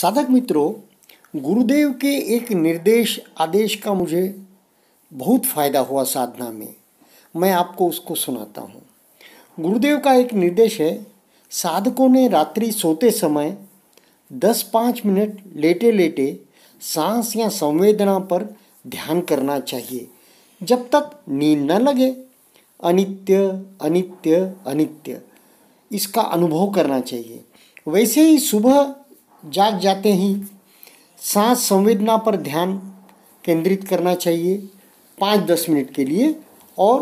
साधक मित्रों गुरुदेव के एक निर्देश आदेश का मुझे बहुत फ़ायदा हुआ साधना में मैं आपको उसको सुनाता हूँ गुरुदेव का एक निर्देश है साधकों ने रात्रि सोते समय दस पाँच मिनट लेटे लेटे सांस या संवेदना पर ध्यान करना चाहिए जब तक नींद न लगे अनित्य अनित्य अनित्य इसका अनुभव करना चाहिए वैसे ही सुबह जाग जाते ही सांस संवेदना पर ध्यान केंद्रित करना चाहिए पाँच दस मिनट के लिए और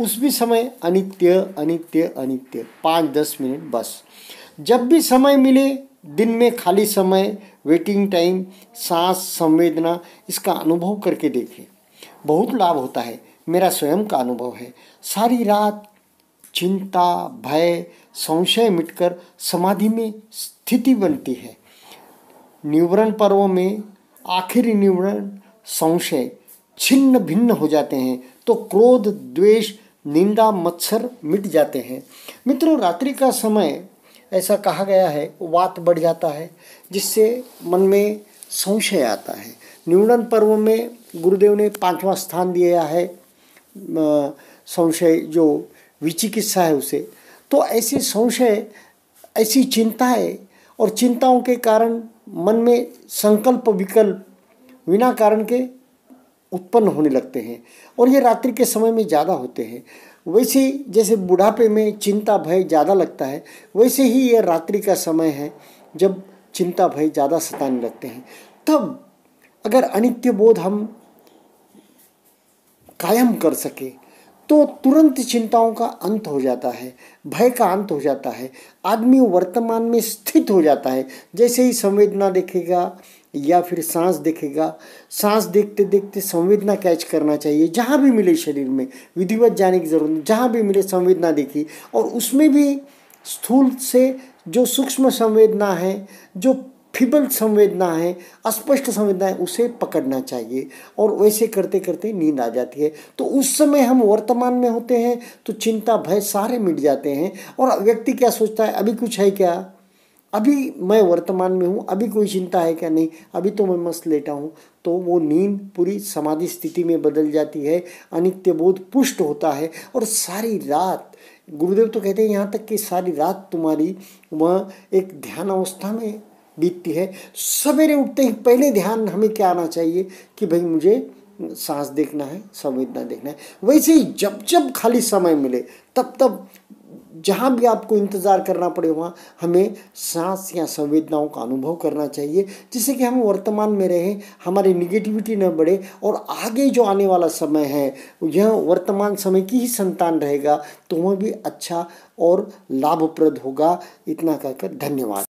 उस भी समय अनित्य अनित्य अनित्य पाँच दस मिनट बस जब भी समय मिले दिन में खाली समय वेटिंग टाइम सांस संवेदना इसका अनुभव करके देखें बहुत लाभ होता है मेरा स्वयं का अनुभव है सारी रात चिंता भय संशय मिटकर समाधि में स्थिति बनती है निवरण पर्व में आखिरी निवरण संशय छिन्न भिन्न हो जाते हैं तो क्रोध द्वेष निंदा मच्छर मिट जाते हैं मित्रों रात्रि का समय ऐसा कहा गया है वात बढ़ जाता है जिससे मन में संशय आता है निवरण पर्व में गुरुदेव ने पांचवा स्थान दिया है संशय जो विचिकित्सा है उसे तो ऐसे संशय ऐसी चिंताएं और चिंताओं के कारण मन में संकल्प विकल्प बिना कारण के उत्पन्न होने लगते हैं और ये रात्रि के समय में ज़्यादा होते हैं वैसे जैसे बुढ़ापे में चिंता भय ज़्यादा लगता है वैसे ही यह रात्रि का समय है जब चिंता भय ज़्यादा सताने लगते हैं तब अगर अनित्य बोध हम कायम कर सके तो तुरंत चिंताओं का अंत हो जाता है भय का अंत हो जाता है आदमी वर्तमान में स्थित हो जाता है जैसे ही संवेदना देखेगा या फिर सांस देखेगा सांस देखते देखते संवेदना कैच करना चाहिए जहाँ भी मिले शरीर में विधिवत जाने की ज़रूरत नहीं जहाँ भी मिले संवेदना देखी और उसमें भी स्थूल से जो सूक्ष्म संवेदना है जो फिबल संवेदनाएं अस्पष्ट संवेदनाएं उसे पकड़ना चाहिए और वैसे करते करते नींद आ जाती है तो उस समय हम वर्तमान में होते हैं तो चिंता भय सारे मिट जाते हैं और व्यक्ति क्या सोचता है अभी कुछ है क्या अभी मैं वर्तमान में हूँ अभी कोई चिंता है क्या नहीं अभी तो मैं मस्त लेटा हूँ तो वो नींद पूरी समाधि स्थिति में बदल जाती है अनित्य बोध पुष्ट होता है और सारी रात गुरुदेव तो कहते हैं यहाँ तक कि सारी रात तुम्हारी वह एक ध्यान अवस्था में बीतती है सवेरे उठते ही पहले ध्यान हमें क्या आना चाहिए कि भाई मुझे सांस देखना है संवेदना देखना है वैसे ही जब जब खाली समय मिले तब तब जहाँ भी आपको इंतज़ार करना पड़े वहाँ हमें सांस या संवेदनाओं का अनुभव करना चाहिए जिससे कि हम वर्तमान में रहें हमारी निगेटिविटी न बढ़े और आगे जो आने वाला समय है यह वर्तमान समय की ही संतान रहेगा तो वह भी अच्छा और लाभप्रद होगा इतना कहकर धन्यवाद